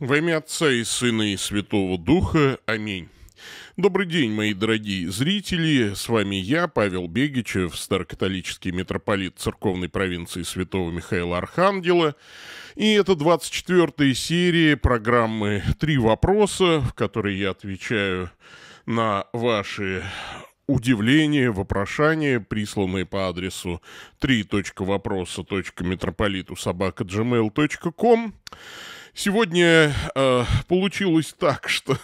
Во имя Отца и Сына и Святого Духа. Аминь. Добрый день, мои дорогие зрители. С вами я, Павел Бегичев, старокатолический митрополит церковной провинции Святого Михаила Архангела. И это 24-я серия программы «Три вопроса», в которой я отвечаю на ваши удивление, вопрошание, присланные по адресу 3.вопроса.митрополиту собака gmail.com. Сегодня э, получилось так, что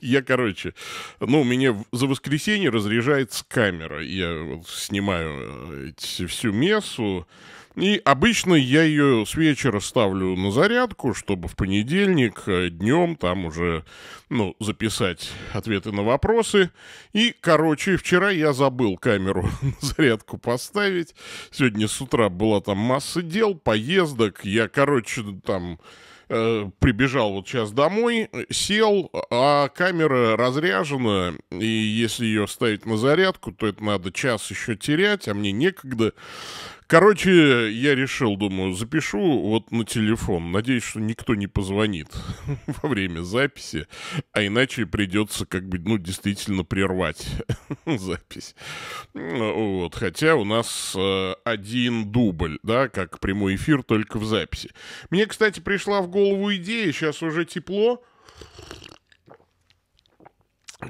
я, короче, ну, у меня за воскресенье разряжается камера. Я вот снимаю э, эти, всю мессу. И обычно я ее с вечера ставлю на зарядку, чтобы в понедельник э, днем там уже, ну, записать ответы на вопросы. И, короче, вчера я забыл камеру на зарядку поставить. Сегодня с утра была там масса дел, поездок. Я, короче, там Э, прибежал вот сейчас домой, сел, а камера разряжена, и если ее ставить на зарядку, то это надо час еще терять, а мне некогда. Короче, я решил, думаю, запишу вот на телефон. Надеюсь, что никто не позвонит во время записи, а иначе придется как бы, ну, действительно прервать запись. Вот, хотя у нас э, один дубль, да, как прямой эфир, только в записи. Мне, кстати, пришла в голову идея, сейчас уже тепло.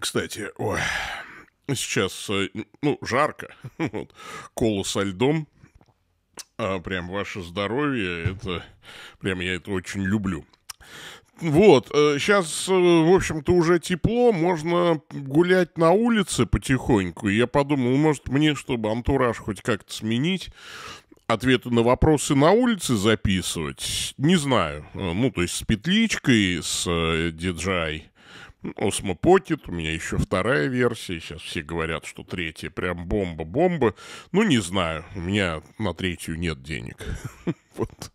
Кстати, ой, сейчас, э, ну, жарко, вот, колу со льдом, а, прям ваше здоровье, это прям я это очень люблю. Вот, сейчас, э, э, в общем-то, уже тепло, можно гулять на улице потихоньку. я подумал, ну, может, мне, чтобы антураж хоть как-то сменить, ответы на вопросы на улице записывать, не знаю. Э, ну, то есть с петличкой, с DJI Osmo ну, Pocket, у меня еще вторая версия, сейчас все говорят, что третья прям бомба-бомба. Ну, не знаю, у меня на третью нет денег. Вот.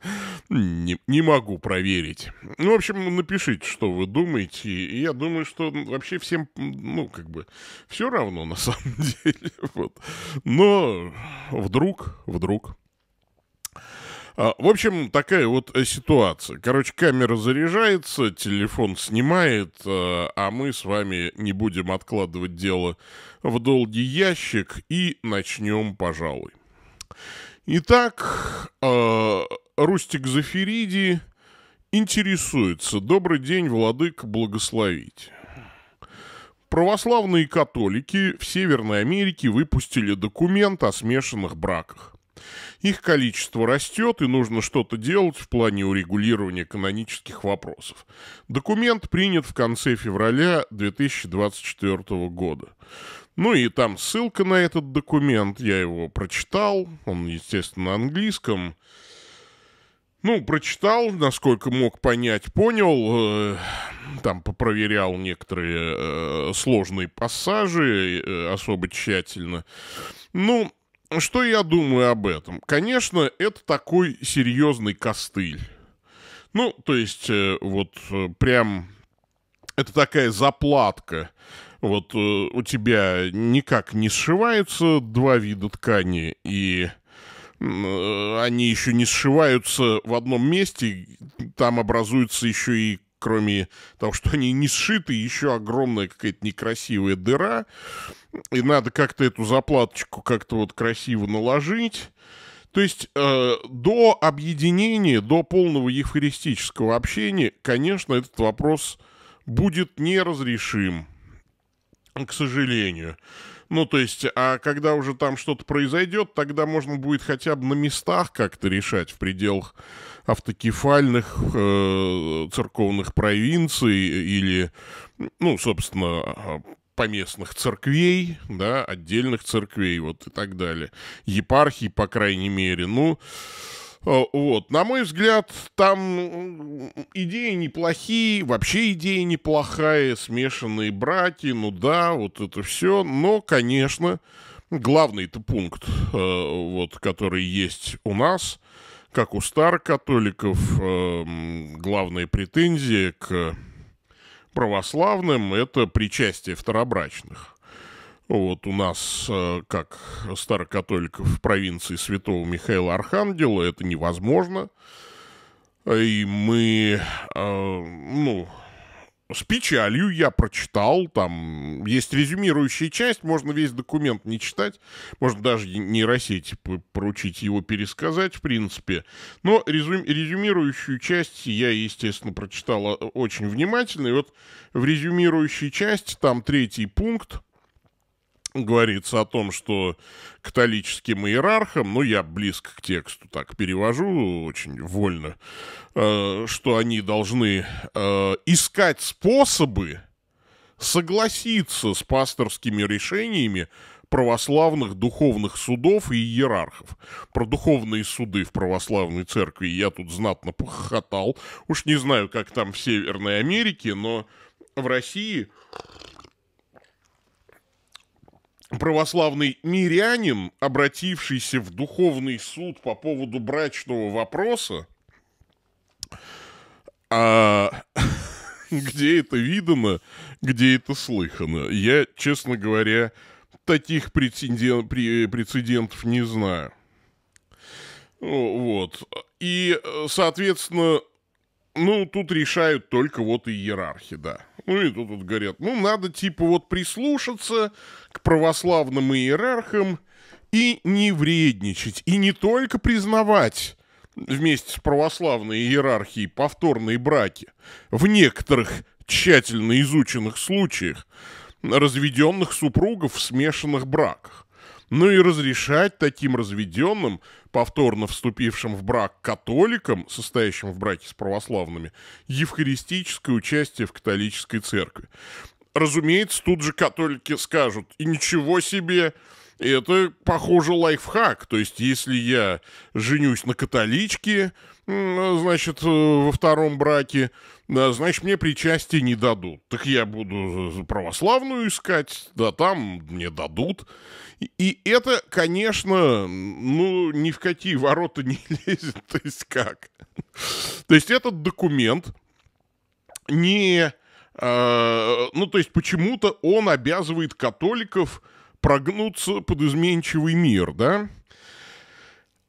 Не, не могу проверить. Ну, в общем, напишите, что вы думаете. Я думаю, что вообще всем, ну, как бы, все равно на самом деле. Вот. Но вдруг, вдруг а, в общем, такая вот э, ситуация. Короче, камера заряжается, телефон снимает, э, а мы с вами не будем откладывать дело в долгий ящик и начнем, пожалуй. Итак, э, Рустик Зафериди интересуется. Добрый день, владык, благословите. Православные католики в Северной Америке выпустили документ о смешанных браках. Их количество растет, и нужно что-то делать в плане урегулирования канонических вопросов. Документ принят в конце февраля 2024 года. Ну и там ссылка на этот документ, я его прочитал, он, естественно, на английском. Ну, прочитал, насколько мог понять, понял, э, там попроверял некоторые э, сложные пассажи э, особо тщательно. Ну, что я думаю об этом? Конечно, это такой серьезный костыль. Ну, то есть, э, вот э, прям это такая заплатка. Вот э, у тебя никак не сшиваются два вида ткани, и они еще не сшиваются в одном месте, там образуется еще и кроме того, что они не сшиты, еще огромная какая-то некрасивая дыра, и надо как-то эту заплаточку как-то вот красиво наложить. То есть э, до объединения, до полного евхаристического общения, конечно, этот вопрос будет неразрешим, к сожалению. Ну, то есть, а когда уже там что-то произойдет, тогда можно будет хотя бы на местах как-то решать в пределах автокефальных э, церковных провинций или, ну, собственно, а, поместных церквей, да, отдельных церквей, вот и так далее. Епархий, по крайней мере. Ну, э, вот, на мой взгляд, там идеи неплохие, вообще идея неплохая, смешанные братья, ну да, вот это все, но, конечно, главный-то пункт, э, вот, который есть у нас, как у старокатоликов, эм, главные претензии к православным – это причастие второбрачных. Вот у нас, э, как старокатоликов в провинции святого Михаила Архангела, это невозможно. И мы, э, ну, с печалью я прочитал, там есть резюмирующая часть, можно весь документ не читать, можно даже не нейросети поручить его пересказать, в принципе. Но резюм, резюмирующую часть я, естественно, прочитал э, очень внимательно, и вот в резюмирующей части, там третий пункт, говорится о том, что католическим иерархам, ну, я близко к тексту так перевожу, очень вольно, э, что они должны э, искать способы согласиться с пасторскими решениями православных духовных судов и иерархов. Про духовные суды в православной церкви я тут знатно похохотал. Уж не знаю, как там в Северной Америке, но в России православный мирянин, обратившийся в духовный суд по поводу брачного вопроса, а где это видано, где это слыхано? Я, честно говоря, таких прецедент, прецедентов не знаю. Вот. И, э, соответственно, ну, тут решают только вот иерархи, да. Ну, и тут вот говорят, ну, надо типа вот прислушаться к православным иерархам и не вредничать, и не только признавать вместе с православной иерархией повторные браки в некоторых тщательно изученных случаях разведенных супругов в смешанных браках. Ну и разрешать таким разведенным повторно вступившим в брак католикам, состоящим в браке с православными, евхаристическое участие в католической церкви. Разумеется, тут же католики скажут, и ничего себе, и это, похоже, лайфхак. То есть, если я женюсь на католичке, значит, э, во втором браке, значит, мне причастие не дадут. Так я буду православную искать, да там мне дадут. И это, конечно, ну, ни в какие ворота не лезет, то есть как. То есть этот документ не... Э, ну, то есть почему-то он обязывает католиков прогнуться под изменчивый мир, да?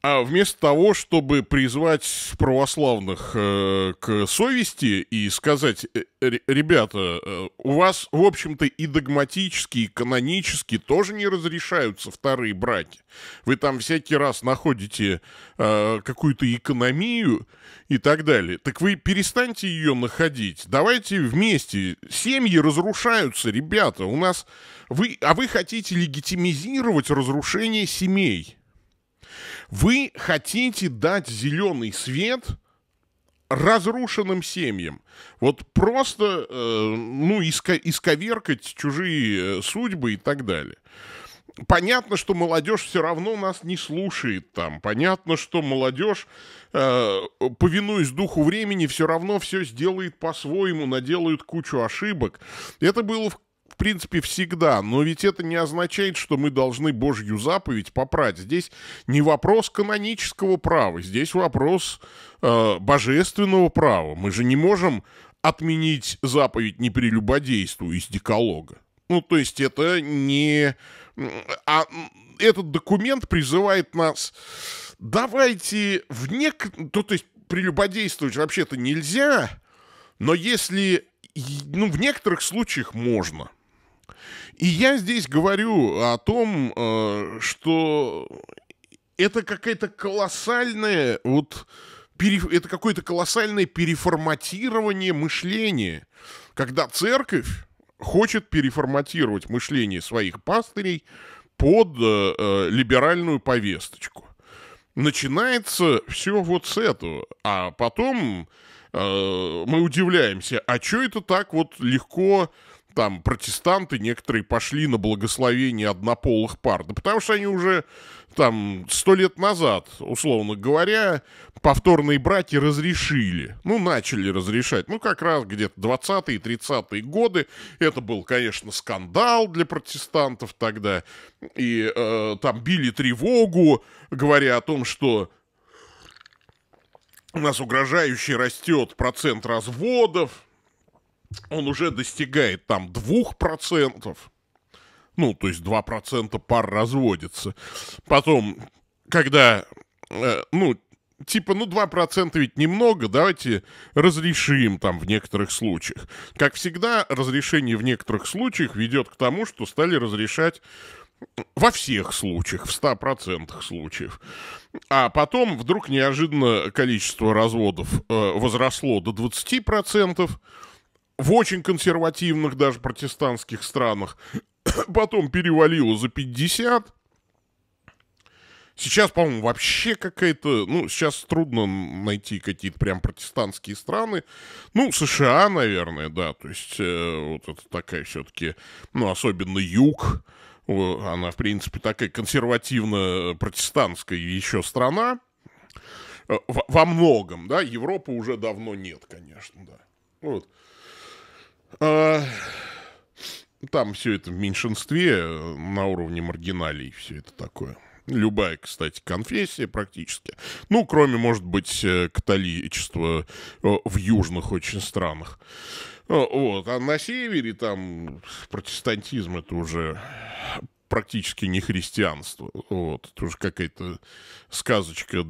А вместо того, чтобы призвать православных э, к совести и сказать, э, ребята, э, у вас, в общем-то, и догматически, и канонически тоже не разрешаются вторые браки. Вы там всякий раз находите э, какую-то экономию и так далее. Так вы перестаньте ее находить. Давайте вместе. Семьи разрушаются, ребята. У нас... Вы... А вы хотите легитимизировать разрушение семей. Вы хотите дать зеленый свет разрушенным семьям. Вот просто, э, ну, иско исковеркать чужие э, судьбы и так далее. Понятно, что молодежь все равно нас не слушает там. Понятно, что молодежь, э, повинуясь духу времени, все равно все сделает по-своему, наделают кучу ошибок. Это было в принципе, всегда. Но ведь это не означает, что мы должны Божью заповедь попрать. Здесь не вопрос канонического права, здесь вопрос э, божественного права. Мы же не можем отменить заповедь «не прелюбодействуй» из декалога. Ну, то есть это не... А этот документ призывает нас... Давайте в нек... Ну, то есть прелюбодействовать вообще-то нельзя, но если... Ну, в некоторых случаях можно. И я здесь говорю о том, э, что это какая-то колоссальная вот это какое-то колоссальное переформатирование мышления, когда церковь хочет переформатировать мышление своих пастырей под э, э либеральную повесточку. Начинается все вот с этого, а потом э, мы удивляемся, а что это так вот легко там протестанты некоторые пошли на благословение однополых пар. Да потому что они уже там сто лет назад, условно говоря, повторные браки разрешили. Ну, начали разрешать. Ну, как раз где-то 20-е, 30-е годы. Это был, конечно, скандал для протестантов тогда. И э, там били тревогу, говоря о том, что у нас угрожающе растет процент разводов, он уже достигает там 2%. Ну, то есть 2% пар разводится. Потом, когда, э, ну, типа, ну, 2% ведь немного, давайте разрешим там в некоторых случаях. Как всегда, разрешение в некоторых случаях ведет к тому, что стали разрешать во всех случаях, в 100% случаев. А потом вдруг неожиданно количество разводов э, возросло до 20%, в очень консервативных даже протестантских странах, потом перевалило за 50. Сейчас, по-моему, вообще какая-то... Ну, сейчас трудно найти какие-то прям протестантские страны. Ну, США, наверное, да. То есть э, вот это такая все-таки... Ну, особенно юг. Она, в принципе, такая консервативно-протестантская э, еще страна. Э, во, многом, да. Европы уже давно нет, конечно, да. Вот. А, там все это в меньшинстве, на уровне маргиналей все это такое. Любая, кстати, конфессия практически. Ну, кроме, может быть, э, католичества э, в южных очень странах. Э, вот. А на севере там протестантизм это уже практически не христианство. Вот. Это уже какая-то сказочка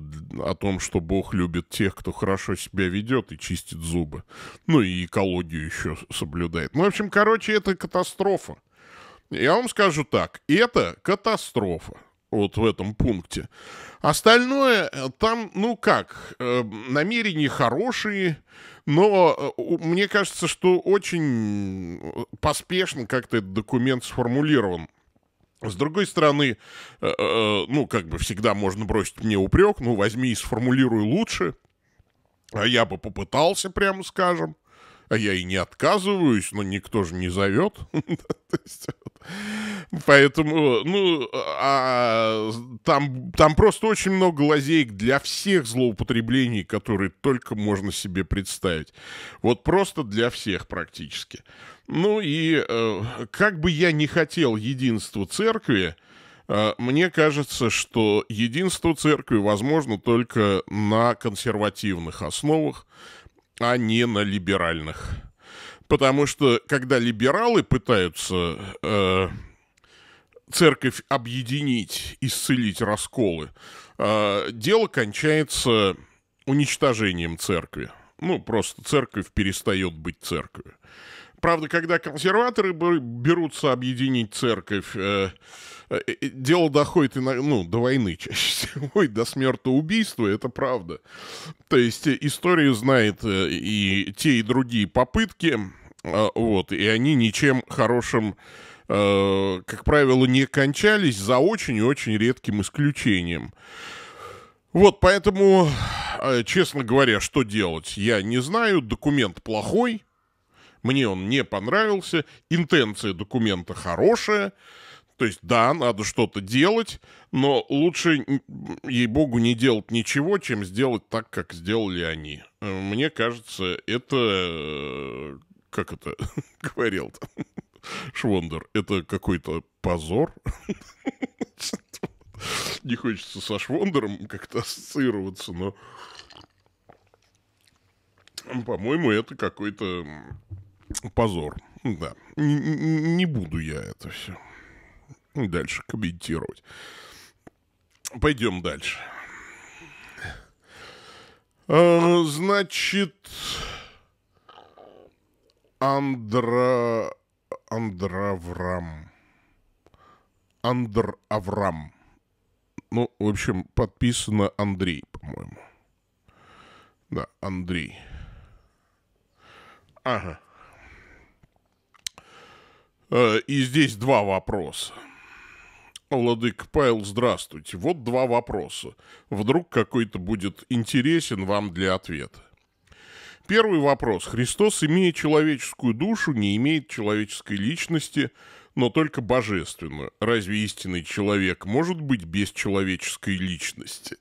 о том, что Бог любит тех, кто хорошо себя ведет и чистит зубы. Ну и экологию еще соблюдает. Ну, в общем, короче, это катастрофа. Я вам скажу так, это катастрофа вот в этом пункте. Остальное э, там, ну как, э, намерения хорошие, но э, мне кажется, что очень поспешно как-то этот документ сформулирован. С другой стороны, э, э, ну, как бы всегда можно бросить мне упрек, ну, возьми и сформулируй лучше. А я бы попытался, прямо скажем. А я и не отказываюсь, но никто же не зовет. Поэтому, ну, а, а там, там просто очень много лазеек для всех злоупотреблений, которые только можно себе представить. Вот просто для всех практически. Ну и э, как бы я не хотел единства церкви, э, мне кажется, что единство церкви возможно только на консервативных основах, а не на либеральных. Потому что когда либералы пытаются э, церковь объединить, исцелить расколы, э, дело кончается уничтожением церкви. Ну, просто церковь перестает быть церковью. Правда, когда консерваторы берутся объединить церковь, э, э, э дело доходит и на, ну, до войны чаще всего, и до смертоубийства, это правда. То есть э, история знает э, и те, и другие попытки, э, вот, и они ничем хорошим как правило, не кончались за очень и очень редким исключением. Вот, поэтому, честно говоря, что делать, я не знаю. Документ плохой, мне он не понравился, интенция документа хорошая, то есть, да, надо что-то делать, но лучше, ей-богу, не делать ничего, чем сделать так, как сделали они. Э, мне кажется, это... Э, как это говорил -то? Швондер, это какой-то позор. Не хочется со Швондером как-то ассоциироваться, но... По-моему, это какой-то Позор. Да. Н не буду я это все дальше комментировать. Пойдем дальше. А, значит, Андра... Андр Аврам. Ну, в общем, подписано Андрей, по-моему. Да, Андрей. Ага. Э, и здесь два вопроса. Владык Пайл, здравствуйте. Вот два вопроса. Вдруг какой-то будет интересен вам для ответа. Первый вопрос. Христос, имея человеческую душу, не имеет человеческой личности, но только божественную. Разве истинный человек может быть без человеческой личности?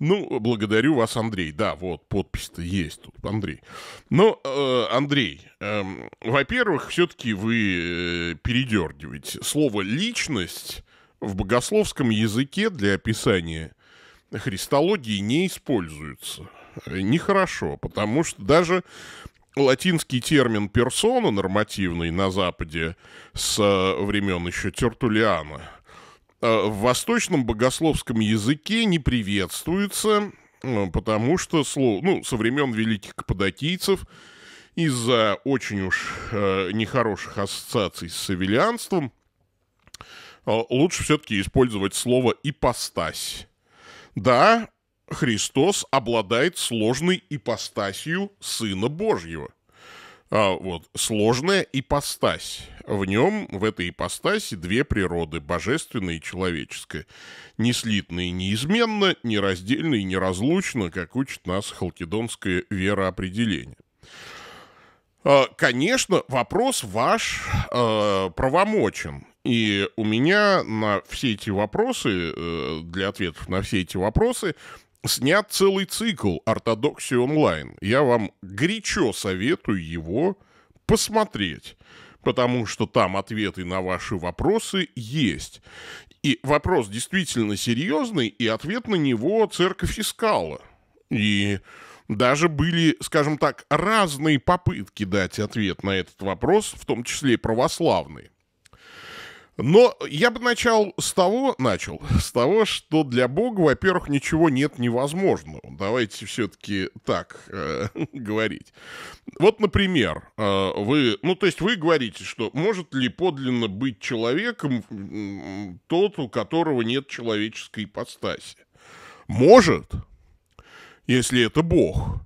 Ну, благодарю вас, Андрей. Да, вот, подпись-то есть тут, Андрей. Но, э, Андрей, э, во-первых, все-таки вы э, передергиваете. Слово «личность» в богословском языке для описания христологии не используется. Э, нехорошо, потому что даже латинский термин «персона» нормативный на Западе с времен еще Тертулиана – Э, в восточном богословском языке не приветствуется, э, потому что слово, ну, со времен великих каппадокийцев из-за очень уж э, нехороших ассоциаций с савелианством лучше все-таки использовать слово «ипостась». Да, Христос обладает сложной ипостасью Сына Божьего – а, вот, сложная ипостась. В нем, в этой ипостаси, две природы, божественная и человеческая. Неслитно и неизменно, нераздельно и неразлучно, как учит нас халкидонское вероопределение. А, конечно, вопрос ваш э, правомочен. И у меня на все эти вопросы, э, для ответов на все эти вопросы, снят целый цикл «Ортодоксии онлайн». Я вам горячо советую его посмотреть, потому что там ответы на ваши вопросы есть. И вопрос действительно серьезный, и ответ на него церковь искала. И даже были, скажем так, разные попытки дать ответ на этот вопрос, в том числе и православные. Но я бы начал с того, начал, с того, что для Бога, во-первых, ничего нет невозможного. Давайте все-таки так э, говорить. Вот, например, э, вы, ну, то есть вы говорите, что может ли подлинно быть человеком тот, у которого нет человеческой ипостаси? Может, если это Бог.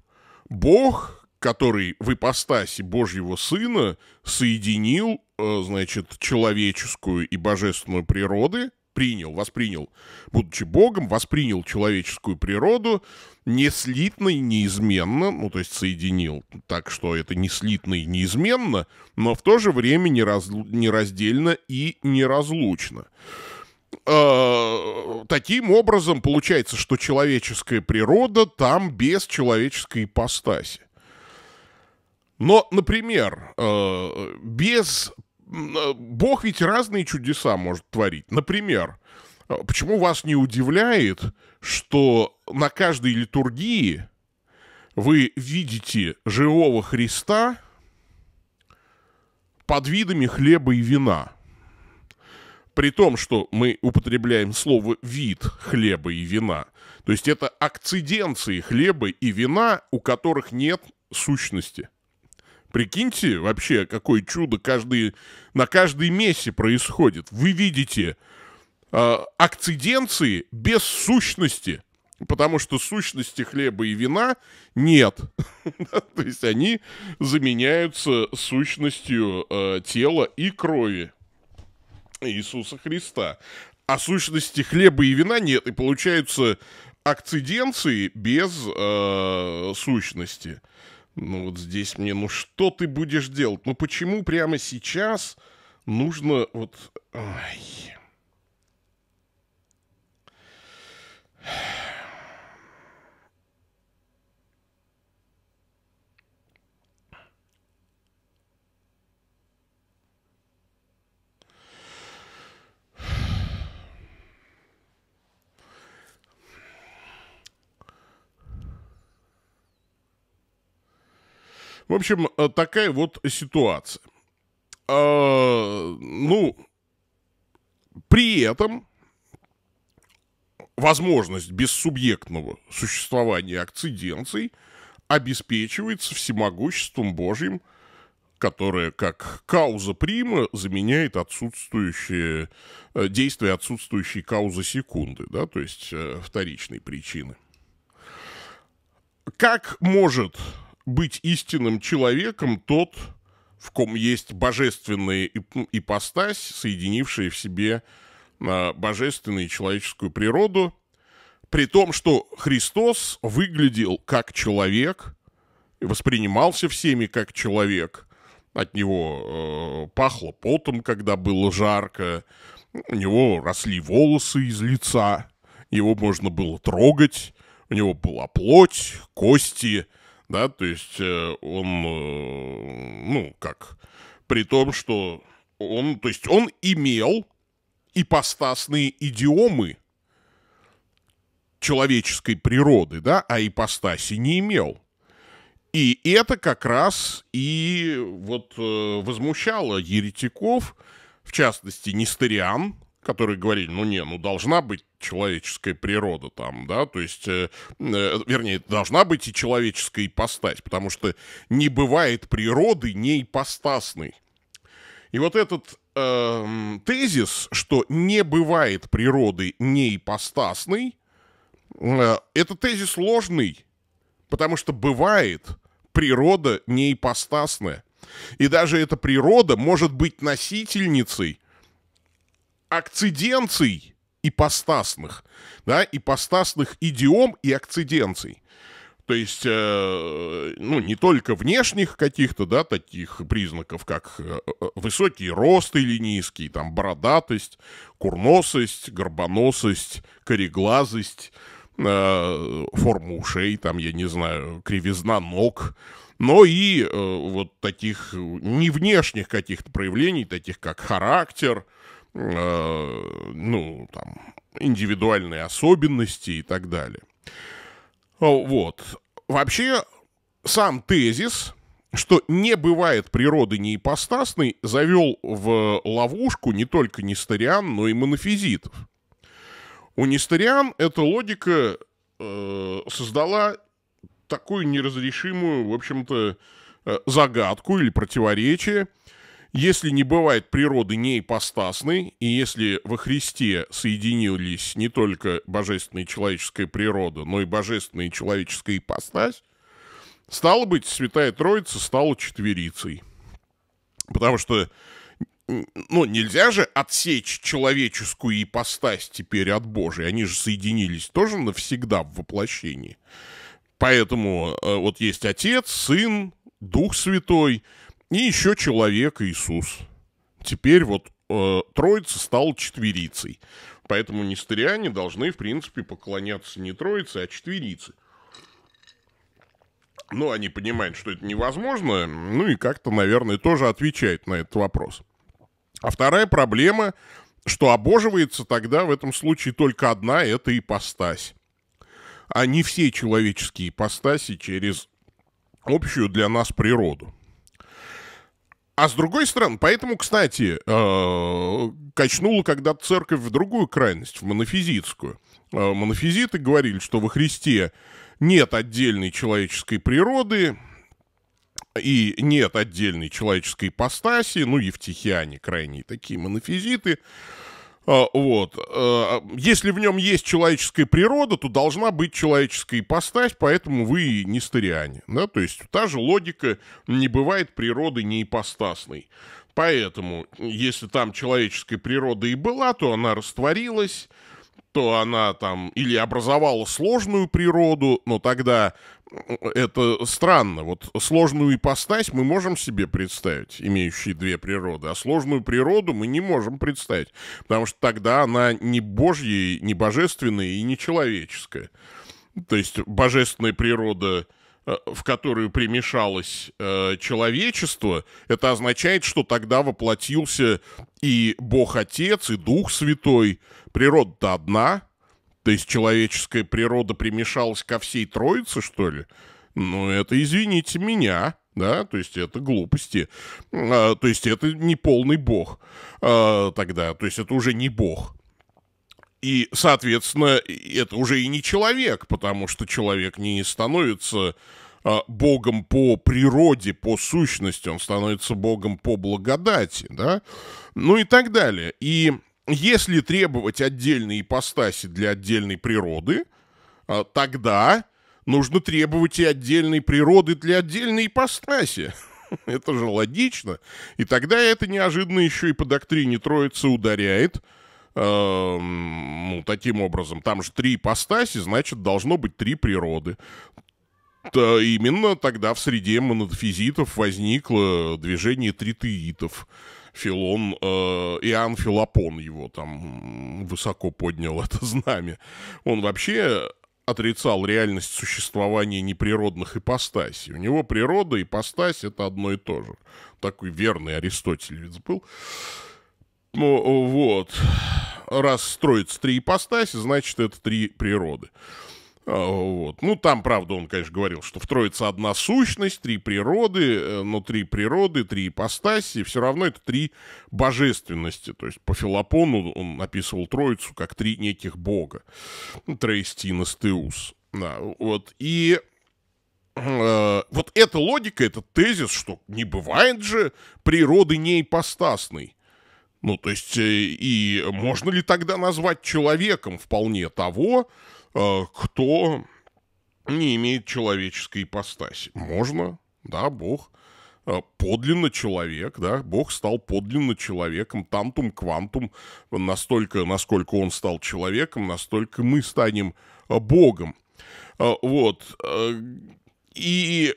Бог, который в ипостаси Божьего Сына соединил Э, значит, человеческую и божественную природы, принял, воспринял, будучи Богом, воспринял человеческую природу не слитно и неизменно, ну, то есть соединил так, что это не слитно и неизменно, но в то же время нераз... нераздельно и неразлучно. Э, таким образом, получается, что человеческая природа там без человеческой ипостаси. Но, например, э, без Э, Бог ведь разные чудеса может творить. Например, э, почему вас не удивляет, что на каждой литургии вы видите живого Христа под видами хлеба и вина? При том, что мы употребляем слово «вид хлеба и вина». То есть это акциденции хлеба и вина, у которых нет сущности. Прикиньте вообще, какое чудо каждые на каждой мессе происходит. Вы видите э, акциденции без сущности, потому что сущности хлеба и вина нет. То есть они заменяются сущностью а, тела и крови Иисуса Христа. А сущности хлеба и вина нет, и получаются акциденции без а, сущности. Ну вот здесь мне, ну что ты будешь делать? Ну почему прямо сейчас нужно вот... Ой. В общем, э, такая вот ситуация. А, ну, при этом возможность бессубъектного существования акциденций обеспечивается всемогуществом Божьим, которое как кауза прима заменяет отсутствующее, э, действие отсутствующей каузы секунды, да, то есть э, вторичной причины. Как может быть истинным человеком тот, в ком есть божественная ипостась, соединившая в себе а, божественную и человеческую природу, при том, что Христос выглядел как человек, воспринимался всеми как человек, от него э, пахло потом, когда было жарко, у него росли волосы из лица, его можно было трогать, у него была плоть, кости – да, то есть э, он, э, ну, как, при том, что он, то есть он имел ипостасные идиомы человеческой природы, да, а ипостаси не имел. И это как раз и вот э, возмущало еретиков, в частности, Нестериан, которые говорили, ну не, ну должна быть человеческая природа там, да, то есть, э, э, вернее, должна быть и человеческая ипостась, потому что не бывает природы не ипостасной. И вот этот э, тезис, что не бывает природы не ипостасной, э, это тезис ложный, потому что бывает природа не ипостасная. И даже эта природа может быть носительницей акциденций ипостасных, да, ипостасных идиом и акциденций. То есть, э, ну, не только внешних каких-то, да, таких признаков, как э, э, высокий рост или низкий, там, бородатость, курносость, горбоносость, кореглазость, э, форма ушей, там, я не знаю, кривизна ног, но и э, вот таких не внешних каких-то проявлений, таких как характер, э, э, ну, там, индивидуальные особенности и так далее. Вот. Вообще, сам тезис, что не бывает природы неипостасной, завел в ловушку не только нестариан, но и монофизитов. У нестариан эта логика э, создала такую неразрешимую, в общем-то, э, загадку или противоречие – если не бывает природы неипостасной, и если во Христе соединились не только божественная и человеческая природа, но и божественная и человеческая ипостась, стало быть, Святая Троица стала четверицей. Потому что ну, нельзя же отсечь человеческую ипостась теперь от Божией. Они же соединились тоже навсегда в воплощении. Поэтому э, вот есть Отец, Сын, Дух Святой – и еще человек Иисус. Теперь вот э, троица стала четверицей. Поэтому нестериане должны, в принципе, поклоняться не троице, а четверице. Но они понимают, что это невозможно, ну и как-то, наверное, тоже отвечают на этот вопрос. А вторая проблема, что обоживается тогда в этом случае только одна – это ипостась. А не все человеческие ипостаси через общую для нас природу. А с другой стороны, поэтому, кстати, э, качнула когда-то церковь в другую крайность, в монофизитскую. Э, монофизиты говорили, что во Христе нет отдельной человеческой природы, и нет отдельной человеческой ипостаси, ну, евтихиане крайние такие монофизиты, а, вот. А, если в нем есть человеческая природа, то должна быть человеческая ипостась, поэтому вы не стариане. Да? То есть та же логика не бывает природы не ипостасной. Поэтому, если там человеческая природа и была, то она растворилась, то она там или образовала сложную природу, но тогда это странно. Вот сложную ипостась мы можем себе представить, имеющие две природы, а сложную природу мы не можем представить, потому что тогда она не божья, не божественная и не человеческая. То есть божественная природа э, в которую примешалось э, человечество, это означает, что тогда воплотился и Бог Отец, и Дух Святой. Природа-то одна, то есть человеческая природа примешалась ко всей троице, что ли? Ну, это, извините меня, да, то есть это глупости. А, то есть это не полный бог а, тогда, то есть это уже не бог. И, соответственно, это уже и не человек, потому что человек не становится а, богом по природе, по сущности, он становится богом по благодати, да, ну и так далее. И если требовать отдельные ипостаси для отдельной природы, а, тогда нужно требовать и отдельной природы для отдельной ипостаси. Это же логично. И тогда это неожиданно еще и по доктрине Троицы ударяет. Эм, ну, таким образом, там же три ипостаси, значит, должно быть три природы. То именно тогда в среде монофизитов возникло движение тритеитов. Филон, э, Иоанн Филопон его там высоко поднял это знамя. Он вообще отрицал реальность существования неприродных ипостасей. У него природа и ипостась — это одно и то же. Такой верный аристотелевец был. Ну, вот. Раз строится три ипостаси, значит, это три природы. А, вот. Ну, там, правда, он, конечно, говорил, что в Троице одна сущность, три природы, э, но ну, три природы, три ипостаси, все равно это три божественности. То есть по Филопону он описывал Троицу как три неких бога. Троистинос Теус. Да, вот. И э, вот эта логика, этот тезис, что не бывает же природы не ипостасной. Ну, то есть, э, и можно ли тогда назвать человеком вполне того, а кто не имеет человеческой ипостаси. Можно, да, Бог а, подлинно человек, да, Бог стал подлинно человеком, тантум, квантум, настолько, насколько он стал человеком, настолько мы станем а, Богом. Вот. И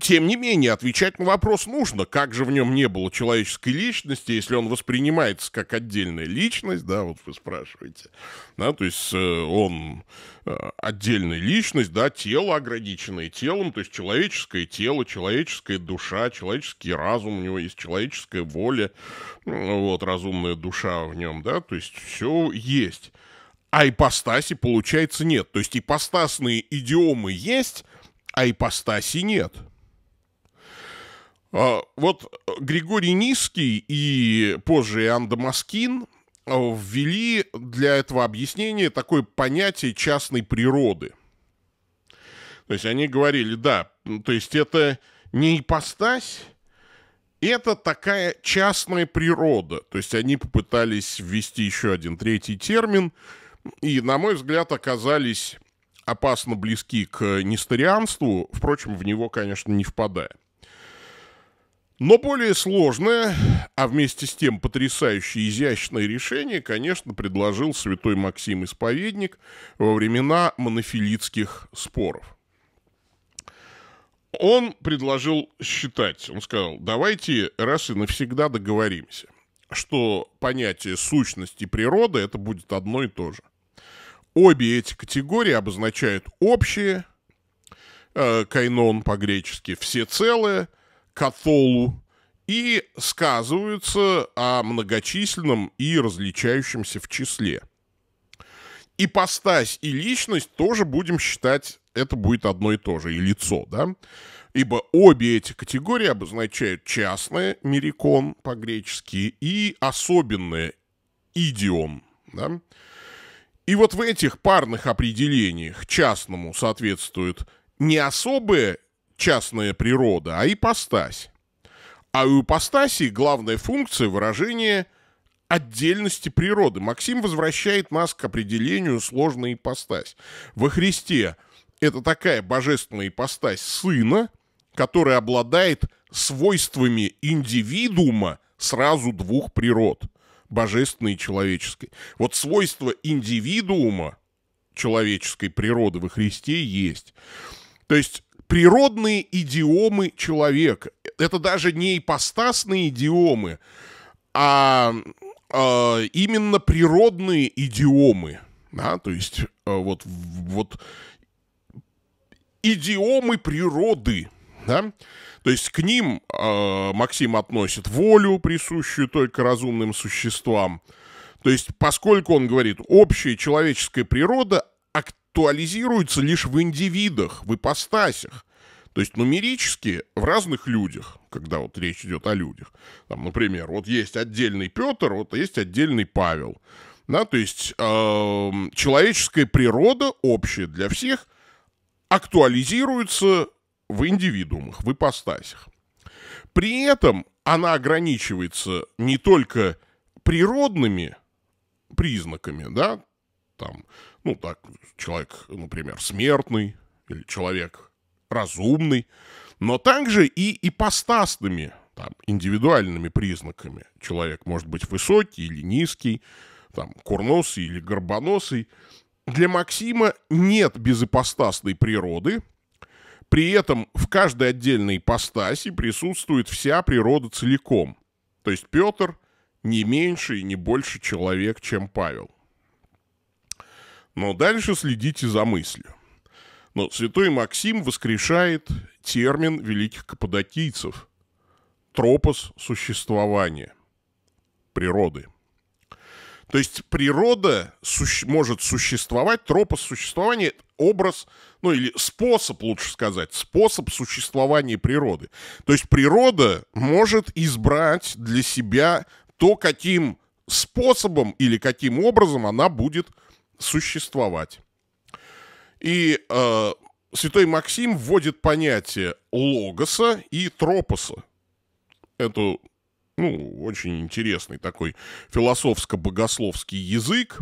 тем не менее, отвечать на вопрос нужно. Как же в нем не было человеческой личности, если он воспринимается как отдельная личность, да, вот вы спрашиваете. Да, то есть э, он э, отдельная личность, да, тело ограниченное телом, то есть человеческое тело, человеческая душа, человеческий разум у него есть, человеческая воля, ну, вот, разумная душа в нем, да, то есть все есть. А ипостаси, получается, нет. То есть ипостасные идиомы есть, а ипостаси нет. А, вот э, Григорий Низкий и позже Иоанн Дамаскин э, ввели для этого объяснения такое понятие частной природы. То есть они говорили, да, то есть это не ипостась, это такая частная природа. То есть они попытались ввести еще один третий термин, и, на мой взгляд, оказались опасно близки к несторианству, впрочем, в него, конечно, не впадая. Но более сложное, а вместе с тем потрясающе изящное решение, конечно, предложил святой Максим Исповедник во времена монофилитских споров. Он предложил считать, он сказал, давайте раз и навсегда договоримся, что понятие сущности природы это будет одно и то же. Обе эти категории обозначают общее, э, кайнон по-гречески, все целое католу и сказываются о многочисленном и различающемся в числе. Ипостась и личность тоже будем считать, это будет одно и то же, и лицо, да? Ибо обе эти категории обозначают частное, мирикон по-гречески, и особенное, идиом, да? И вот в этих парных определениях частному соответствует не особое частная природа, а ипостась. А у ипостаси главная функция – выражение отдельности природы. Максим возвращает нас к определению сложной ипостась. Во Христе это такая божественная ипостась Сына, которая обладает свойствами индивидуума сразу двух природ – божественной и человеческой. Вот свойства индивидуума человеческой природы во Христе есть. То есть природные идиомы человека. Это даже не ипостасные идиомы, а, а именно природные идиомы. Да? То есть э, вот, вот идиомы природы. Да? То есть к ним э, Максим относит волю, присущую только разумным существам. То есть, поскольку он говорит, общая человеческая природа актуализируется лишь в индивидах, в ипостасях. То есть нумерически в разных людях, когда вот речь идет о людях. Там, например, вот есть отдельный Петр, вот есть отдельный Павел. Да, то есть э, человеческая природа общая для всех актуализируется в индивидуумах, в ипостасях. При этом она ограничивается не только природными признаками, да, там, ну, так, человек, например, смертный или человек разумный, но также и ипостасными, там, индивидуальными признаками. Человек может быть высокий или низкий, там, курносый или горбоносый. Для Максима нет безипостасной природы, при этом в каждой отдельной ипостаси присутствует вся природа целиком. То есть Петр не меньше и не больше человек, чем Павел. Но дальше следите за мыслью. Но святой Максим воскрешает термин великих каппадокийцев – тропос существования, природы. То есть природа суще- может существовать, тропос существования – образ, ну или способ, лучше сказать, способ существования природы. То есть природа может избрать для себя то, каким способом или каким образом она будет существовать. И э, святой Максим вводит понятие логоса и тропоса. Это ну, очень интересный такой философско-богословский язык,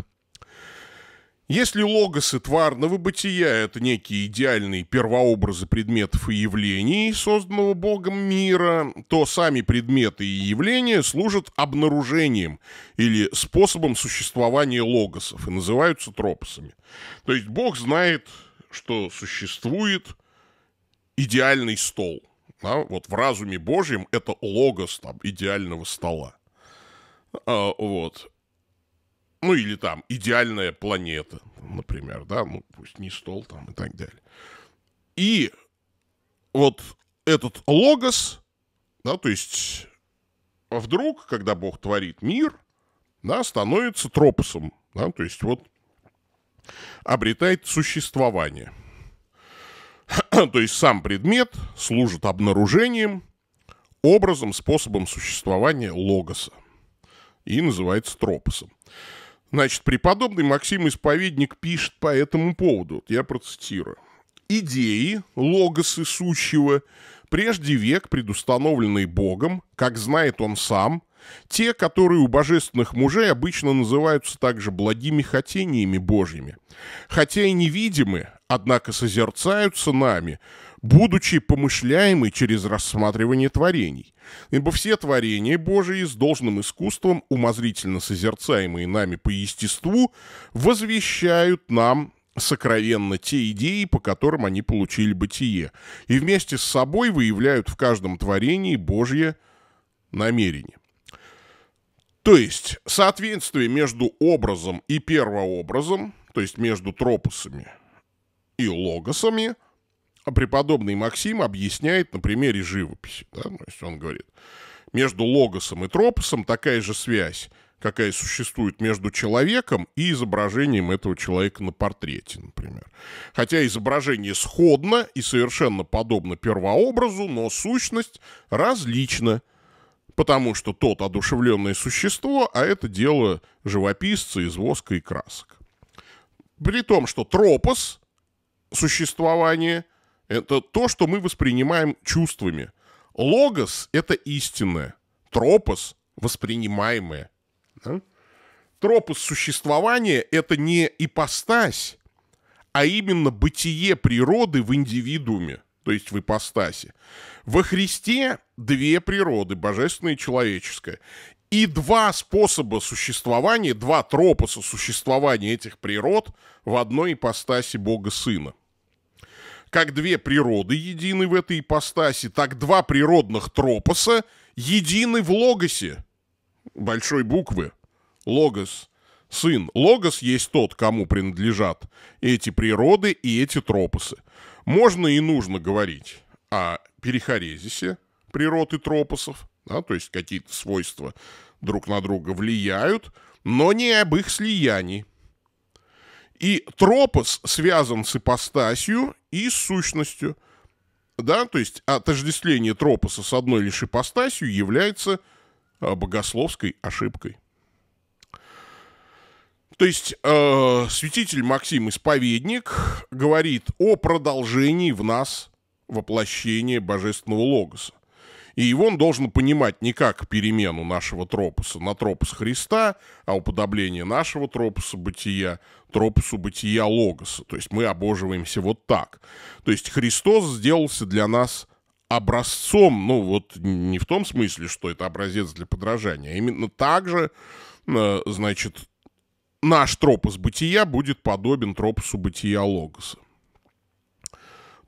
если логосы и твар новобытия — это некие идеальные первообразы предметов и явлений, созданного Богом мира, то сами предметы и явления служат обнаружением или способом существования логосов и называются тропосами. То есть Бог знает, что существует идеальный стол. Да? Вот в разуме Божьем это логос там, идеального стола. А, вот. Ну, или там идеальная планета, например, да, ну, пусть не стол там и так далее. И вот этот логос, да, то есть вдруг, когда Бог творит мир, да, становится тропосом, да, то есть вот обретает существование. то есть сам предмет служит обнаружением, образом, способом существования логоса и называется тропосом. Значит, преподобный Максим Исповедник пишет по этому поводу. Я процитирую. «Идеи, логосы сущего, прежде век предустановленные Богом, как знает он сам, те, которые у божественных мужей обычно называются также благими хотениями Божьими, хотя и невидимы, однако созерцаются нами, будучи помышляемый через рассматривание творений. Ибо все творения Божии с должным искусством, умозрительно созерцаемые нами по естеству, возвещают нам сокровенно те идеи, по которым они получили бытие, и вместе с собой выявляют в каждом творении Божье намерение. То есть соответствие между образом и первообразом, то есть между тропосами и логосами – а преподобный Максим объясняет на примере живописи. Да? То есть он говорит, между логосом и тропосом такая же связь, какая существует между человеком и изображением этого человека на портрете, например. Хотя изображение сходно и совершенно подобно первообразу, но сущность различна, потому что тот одушевленное существо, а это дело живописца из воска и красок. При том, что тропос – существование это то, что мы воспринимаем чувствами. Логос — это истинное. Тропос — воспринимаемое. Да? Тропос существования — это не ипостась, а именно бытие природы в индивидууме, то есть в ипостасе. Во Христе две природы, божественная и человеческая. И два способа существования, два тропоса существования этих природ в одной ипостаси Бога Сына как две природы едины в этой ипостаси, так два природных тропоса едины в логосе. Большой буквы. Логос. Сын. Логос есть тот, кому принадлежат эти природы и эти тропосы. Можно и нужно говорить о перихорезисе природ и тропосов, да, то есть какие-то свойства друг на друга влияют, но не об их слиянии. И тропос связан с ипостасью и с сущностью. Да, то есть отождествление тропоса с одной лишь ипостасью является а, богословской ошибкой. То есть э, святитель Максим Исповедник говорит о продолжении в нас воплощения божественного логоса. И его он должен понимать не как перемену нашего тропуса на тропус Христа, а уподобление нашего тропуса бытия тропусу бытия Логоса. То есть мы обоживаемся вот так. То есть Христос сделался для нас образцом, ну вот не в том смысле, что это образец для подражания, а именно так же, э, значит, наш тропус бытия будет подобен тропусу бытия Логоса.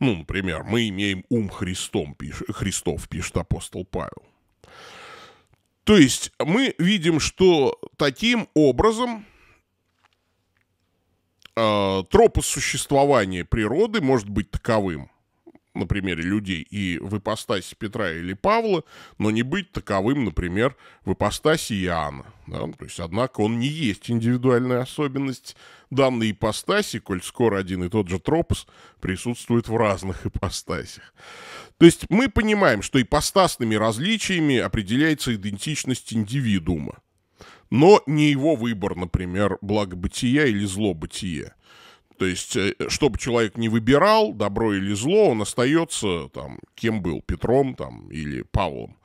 Ну, например, мы имеем ум Христом, пиш, Христов, пишет апостол Павел. То есть мы видим, что таким образом э, а, тропы существования природы может быть таковым, на примере людей и в ипостаси Петра или Павла, но не быть таковым, например, в ипостаси Иоанна. Да? Ну, то есть, однако, он не есть индивидуальная особенность данной ипостаси, коль скоро один и тот же тропос присутствует в разных ипостасях. То есть мы понимаем, что ипостасными различиями определяется идентичность индивидуума, но не его выбор, например, благобытия или злобытия. То есть, э, чтобы человек не выбирал, добро или зло, он остается там, кем был, Петром там, или Павлом.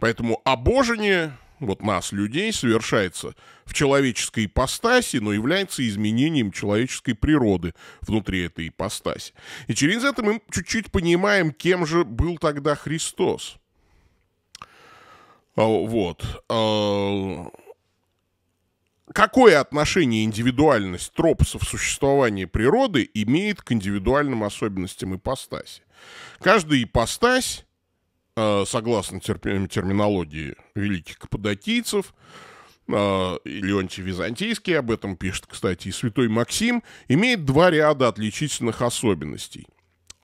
Поэтому обожение вот нас, людей, совершается в человеческой ипостаси, но является изменением человеческой природы внутри этой ипостаси. И через это мы чуть-чуть понимаем, кем же был тогда Христос. А, вот. А, какое отношение индивидуальность тропосов существования природы имеет к индивидуальным особенностям ипостаси. Каждая ипостась, э, согласно терминологии великих каппадокийцев, э, Леонтий Византийский об этом пишет, кстати, и святой Максим, имеет два ряда отличительных особенностей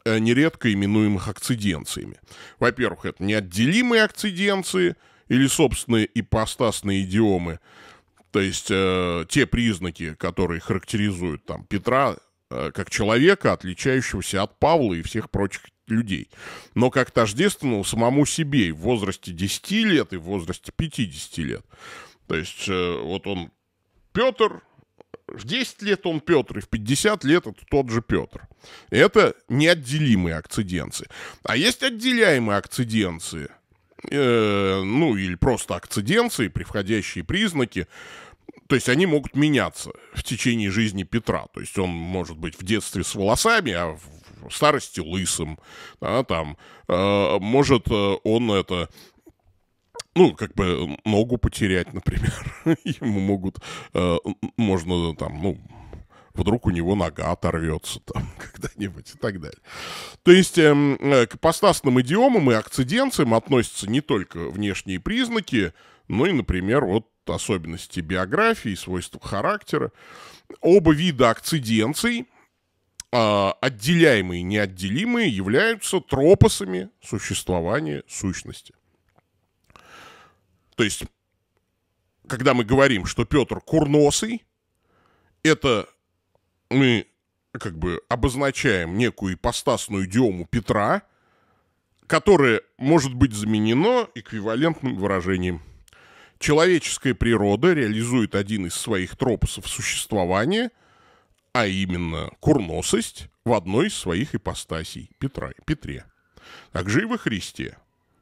э, нередко именуемых акциденциями. Во-первых, это неотделимые акциденции или собственные ипостасные идиомы – то есть э, те признаки, которые характеризуют там Петра э, как человека, отличающегося от Павла и всех прочих людей. Но как тождественного самому себе и в возрасте 10 лет, и в возрасте 50 лет. То есть э, вот он Петр, в 10 лет он Петр, и в 50 лет это тот же Петр. Это неотделимые акциденции. А есть отделяемые акциденции – Э, ну или просто акциденции, превходящие признаки, то есть они могут меняться в течение жизни Петра. То есть он может быть в детстве с волосами, а в старости лысым. Да, там, э, может э, он это ну, как бы ногу потерять, например. Ему могут, э, можно там, ну, вдруг у него нога оторвется там когда-нибудь и так далее. То есть эм, э, к постасным идиомам и акциденциям относятся не только внешние признаки, но и, например, вот особенности биографии, свойства характера. Оба вида акциденций, э, отделяемые и неотделимые, являются тропосами существования сущности. То есть, когда мы говорим, что Петр курносый, это мы как бы обозначаем некую ипостасную идиому Петра, которая может быть заменено эквивалентным выражением. Человеческая природа реализует один из своих тропусов существования, а именно курносость в одной из своих ипостасей Петра, Петре. Также и во Христе.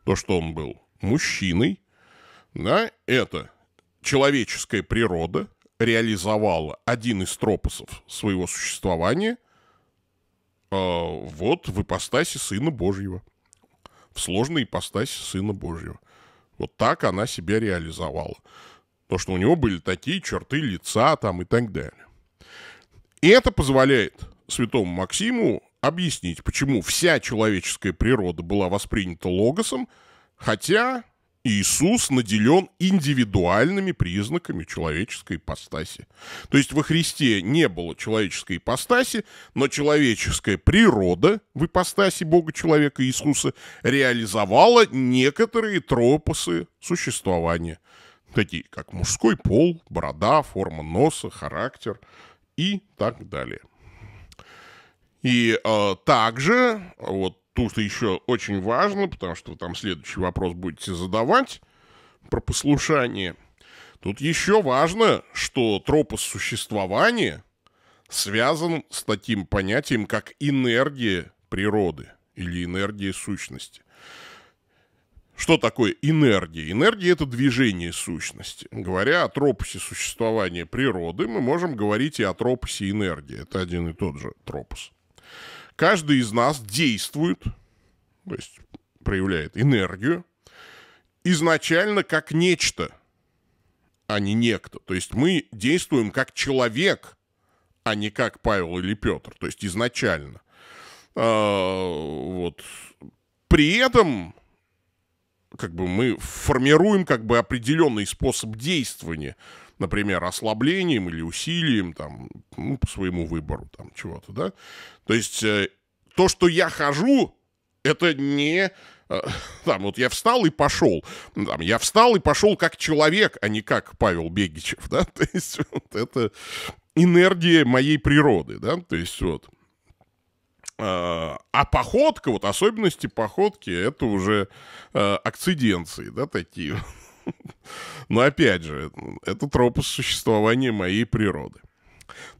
То, что он был мужчиной, да, это человеческая природа реализовала один из тропосов своего существования э, вот в ипостаси Сына Божьего. В сложной ипостаси Сына Божьего. Вот так она себя реализовала. То, что у него были такие черты лица там и так далее. И это позволяет святому Максиму объяснить, почему вся человеческая природа была воспринята логосом, хотя Иисус наделен индивидуальными признаками человеческой ипостаси. То есть во Христе не было человеческой ипостаси, но человеческая природа в ипостаси Бога человека Иисуса реализовала некоторые тропосы существования, такие как мужской пол, борода, форма носа, характер и так далее. И э, также вот тут еще очень важно, потому что там следующий вопрос будете задавать про послушание. Тут еще важно, что тропос существования связан с таким понятием, как энергия природы или энергия сущности. Что такое энергия? Энергия – это движение сущности. Говоря о тропосе существования природы, мы можем говорить и о тропосе энергии. Это один и тот же тропос. Каждый из нас действует, то есть проявляет энергию, изначально как нечто, а не некто. То есть мы действуем как человек, а не как Павел или Петр, то есть изначально. А, вот. При этом как бы мы формируем как бы определенный способ действования например, ослаблением или усилием, там, ну, по своему выбору, там, чего-то, да. То есть э, то, что я хожу, это не э, там, вот я встал и пошел. Ну, там, я встал и пошел как человек, а не как Павел Бегичев, да, то есть вот это энергия моей природы, да, то есть вот. А, а походка, вот особенности походки, это уже э, акциденции, да, такие Но опять же, это тропы существования моей природы.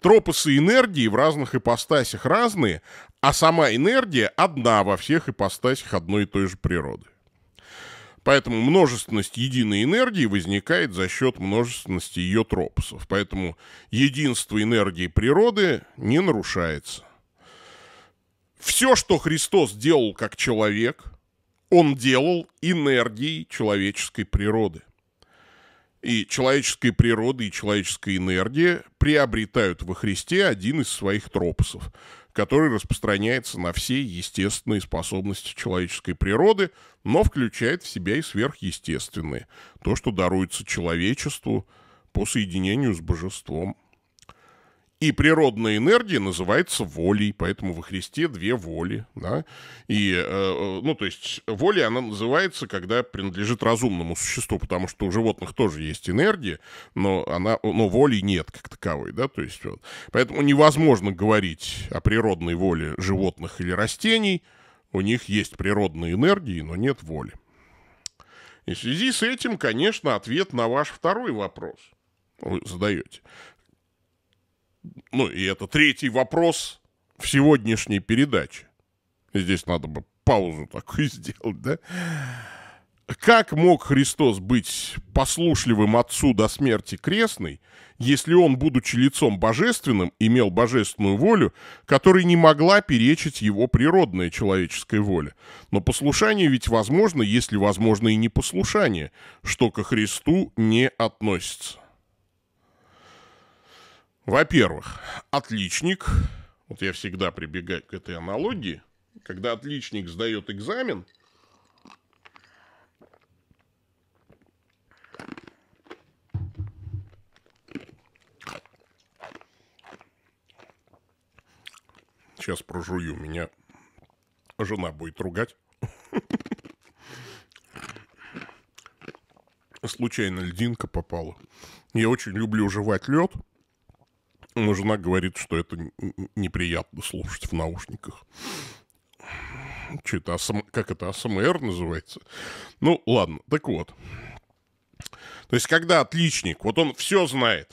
Тропосы энергии в разных ипостасях разные, а сама энергия одна во всех ипостасях одной и той же природы. Поэтому множественность единой энергии возникает за счет множественности ее тропосов. Поэтому единство энергии природы не нарушается. Все, что Христос делал как человек, он делал энергией человеческой природы. И человеческая природа и человеческая энергия приобретают во Христе один из своих тропосов, который распространяется на все естественные способности человеческой природы, но включает в себя и сверхъестественные, то, что даруется человечеству по соединению с божеством – и природная энергия называется волей, поэтому во Христе две воли, да. И, э, э, ну, то есть воля, она называется, когда принадлежит разумному существу, потому что у животных тоже есть энергия, но она, но воли нет как таковой, да, то есть вот. Поэтому невозможно говорить о природной воле животных или растений, у них есть природные энергии, но нет воли. И в связи с этим, конечно, ответ на ваш второй вопрос вы задаете ну и это третий вопрос в сегодняшней передаче. Здесь надо бы паузу такую сделать, да? Как мог Христос быть послушливым Отцу до смерти крестной, если Он, будучи лицом божественным, имел божественную волю, которая не могла перечить Его природной человеческой воле? Но послушание ведь возможно, если возможно и непослушание, что ко Христу не относится. Во-первых, отличник, вот я всегда прибегаю к этой аналогии, когда отличник сдает экзамен, Сейчас прожую, меня жена будет ругать. Случайно льдинка попала. Я очень люблю жевать лед – но жена говорит, что это неприятно слушать в наушниках. Что это, АСМ... как это, АСМР называется? Ну, ладно, так вот. То есть, когда отличник, вот он все знает,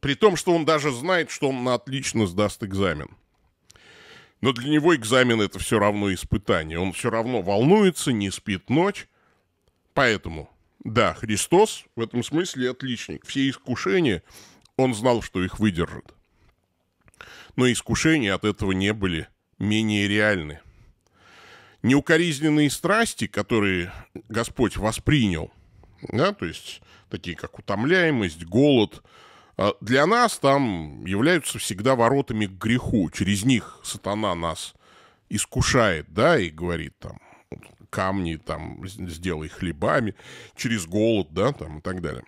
при том, что он даже знает, что он на отлично сдаст экзамен. Но для него экзамен это все равно испытание. Он все равно волнуется, не спит ночь. Поэтому, да, Христос в этом смысле отличник. Все искушения он знал, что их выдержит, Но искушения от этого не были менее реальны. Неукоризненные страсти, которые Господь воспринял, да, то есть такие как утомляемость, голод, а, для нас там являются всегда воротами к греху. Через них сатана нас искушает, да, и говорит там, камни там сделай хлебами, через голод, да, там и так далее.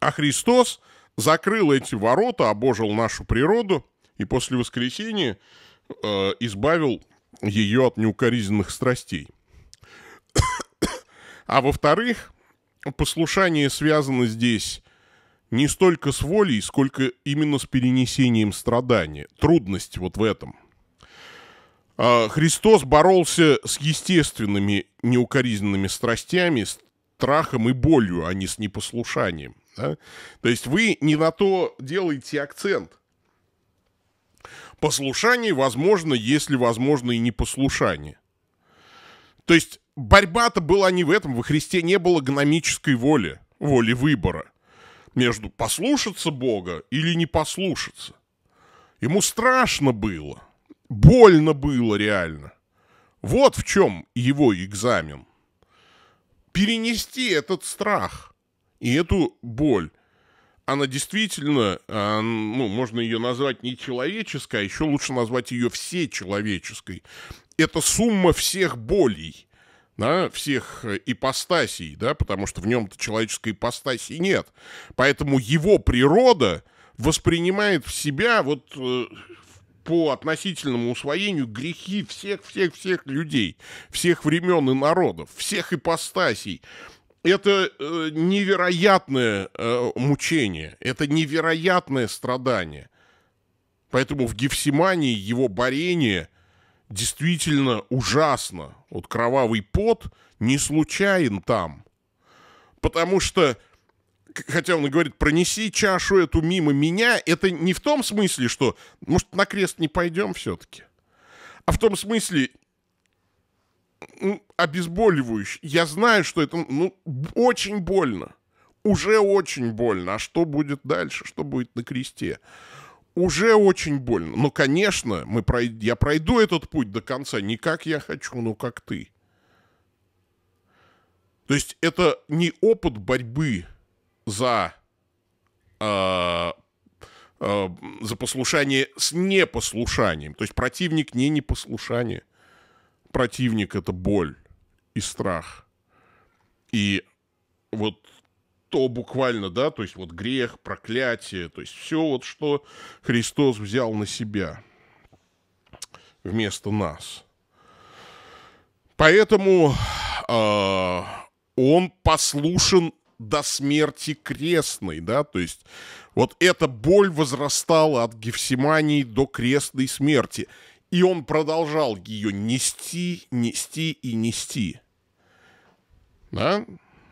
А Христос – закрыл эти ворота, обожил нашу природу и после воскресения э, избавил ее от неукоризненных страстей. А во-вторых, послушание связано здесь не столько с волей, сколько именно с перенесением страдания. Трудность вот в этом. А, Христос боролся с естественными неукоризненными страстями, страхом и болью, а не с непослушанием. Да? То есть вы не на то делаете акцент. Послушание возможно, если возможно и не послушание. То есть борьба-то была не в этом. Во Христе не было гномической воли, воли выбора между послушаться Бога или не послушаться. Ему страшно было, больно было реально. Вот в чем его экзамен. Перенести этот страх и эту боль. Она действительно, а, ну, можно ее назвать не человеческой, а еще лучше назвать ее всечеловеческой. Это сумма всех болей, да, всех э, ипостасей, да, потому что в нем-то человеческой ипостаси нет. Поэтому его природа воспринимает в себя вот э, по относительному усвоению грехи всех-всех-всех людей, всех времен и народов, всех ипостасей это э, невероятное э, мучение, это невероятное страдание. Поэтому в Гефсимании его борение действительно ужасно. Вот кровавый пот не случайен там. Потому что, хотя он и говорит, пронеси чашу эту мимо меня, это не в том смысле, что, может, на крест не пойдем все-таки. А в том смысле, ну, обезболивающий. Я знаю, что это ну, очень больно. Уже очень больно. А что будет дальше? Что будет на кресте? Уже очень больно. Но, конечно, мы прой... я пройду этот путь до конца не как я хочу, но как ты. То есть это не опыт борьбы за, э, э, за послушание с непослушанием. То есть противник не непослушание противник — это боль и страх. И вот то буквально, да, то есть вот грех, проклятие, то есть все вот, что Христос взял на себя вместо нас. Поэтому э, он послушен до смерти крестной, да, то есть вот эта боль возрастала от Гефсимании до крестной смерти. И он продолжал ее нести, нести и нести. Да?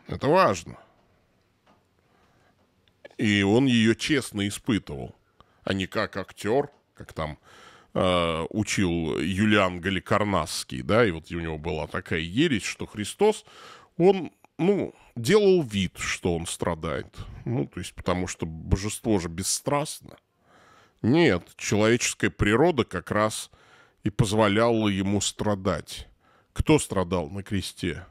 Это важно. И он ее честно испытывал, а не как актер, как там э, учил Юлиан Галикарнасский, да, и вот у него была такая ересь, что Христос, он, ну, делал вид, что он страдает. Ну, то есть, потому что божество же бесстрастно. Нет, человеческая природа как раз и позволяла ему страдать. Кто страдал на кресте?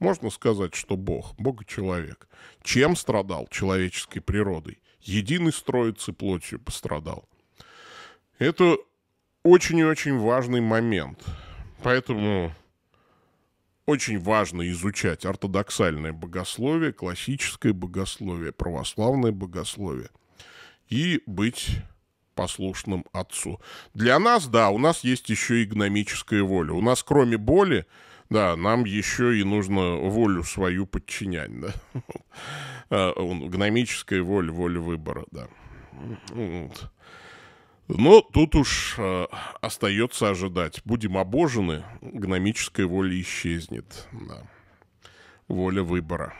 Можно сказать, что Бог, Бог и человек. Чем страдал человеческой природой? Единый строится плотью пострадал. Это очень и очень важный момент. Поэтому очень важно изучать ортодоксальное богословие, классическое богословие, православное богословие и быть послушным отцу. Для нас, да, у нас есть еще и гномическая воля. У нас кроме боли, да, нам еще и нужно волю свою подчинять, да. А, гномическая воля, воля выбора, да. Но ну, тут уж а, остается ожидать. Будем обожены, гномическая воля исчезнет. Да. Воля выбора.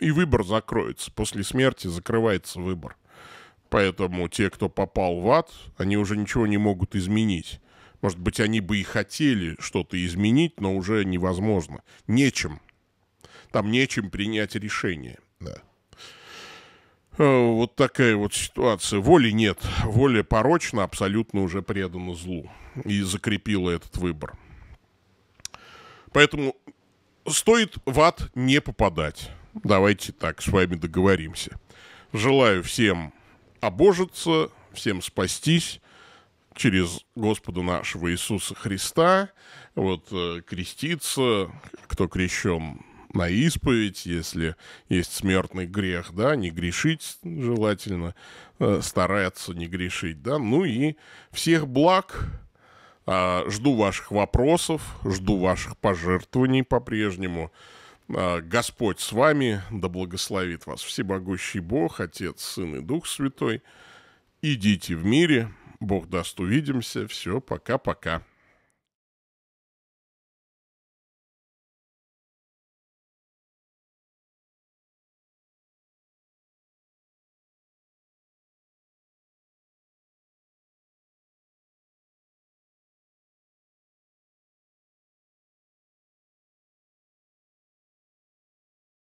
И выбор закроется. После смерти закрывается выбор. Поэтому те, кто попал в ад, они уже ничего не могут изменить. Может быть, они бы и хотели что-то изменить, но уже невозможно. Нечем. Там нечем принять решение. Да. Э, вот такая вот ситуация. Воли нет. Воля порочна, абсолютно уже предана злу. И закрепила этот выбор. Поэтому стоит в ад не попадать. Давайте так с вами договоримся. Желаю всем обожиться, всем спастись через Господа нашего Иисуса Христа, вот, э, креститься, кто крещен на исповедь, если есть смертный грех, да, не грешить желательно, э, стараться не грешить, да, ну и всех благ, а, жду ваших вопросов, жду ваших пожертвований по-прежнему, а, Господь с вами, да благословит вас всебогущий Бог, Отец, Сын и Дух Святой. Идите в мире, Бог даст увидимся, все, пока-пока.